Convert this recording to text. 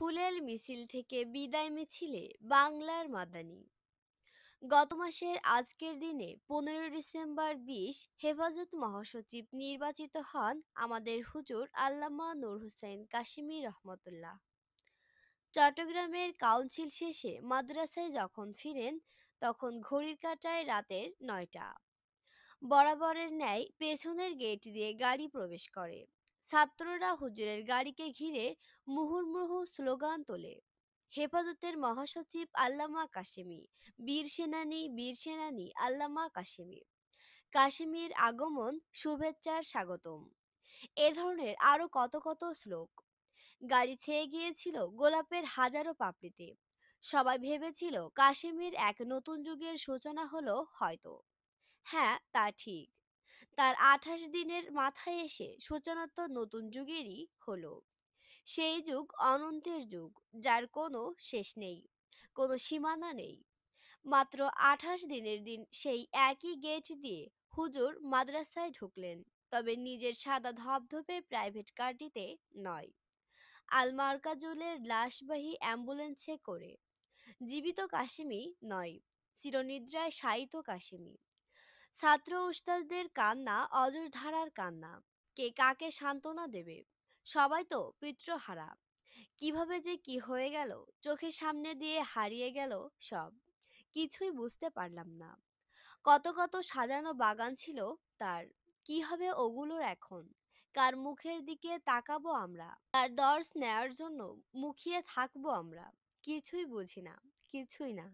ফুলেল মিছিল থেকে বিদায় মিছিলে বাংলার মাদানি গত মাসের আজকের দিনে পনেরো ডিসেম্বর বিশ হেফাজত মহাসচিব নির্বাচিত হন আমাদের হুজুর আল্লামা নূর হুসাইন কাশিমি রহমতুল্লাহ চট্টগ্রামের কাউন্সিল শেষে মাদ্রাসায় যখন ফিরেন তখন ঘড়ির কাটায় রাতের নয়টা বরাবরের ন্যায় পেছনের গেট দিয়ে গাড়ি প্রবেশ করে ছাত্ররা হুজুরের গাড়িকে ঘিরে মুহুর্মুহু স্লোগান তোলে হেফাজতের মহাসচিব আল্লামা কাশেমি বীর সেনানী বীর সেনানী আল্লামা কাশেমি কাশেমির আগমন শুভেচ্ছার স্বাগতম এ ধরনের আরও কত কত শ্লোক গাড়ি ছেয়ে গিয়েছিল গোলাপের হাজারো পাপড়িতে সবাই ভেবেছিল কাশ্মীর এক নতুন যুগের সূচনা হলো হয়তো হ্যাঁ তা ঠিক তার আঠাশ দিনের মাথায় এসে সূচনা নতুন যুগেরই হলো সেই যুগ অনন্তের যুগ যার কোনো শেষ নেই কোনো সীমানা নেই মাত্র আঠাশ দিনের দিন সেই একই গেট দিয়ে হুজুর মাদ্রাসায় ঢুকলেন তবে নিজের সাদা ধপধপে প্রাইভেট কারটিতে নয় আলমার্কাজুলের লাশবাহী অ্যাম্বুলেন্সে করে জীবিত কাশিমি নয় চিরনিদ্রায় শায়িত কাশিমি ছাত্র উস্তাদদের কান্না অজর ধারার কান্না কে কাকে সান্ত্বনা দেবে সবাই তো হারা কিভাবে যে কি হয়ে গেল চোখের সামনে দিয়ে হারিয়ে গেল সব কিছুই বুঝতে পারলাম না কত কত সাজানো বাগান ছিল তার কি হবে ওগুলোর এখন কার মুখের দিকে তাকাবো আমরা তার দর্শ নেওয়ার জন্য মুখিয়ে থাকবো আমরা কিছুই বুঝি না কিছুই না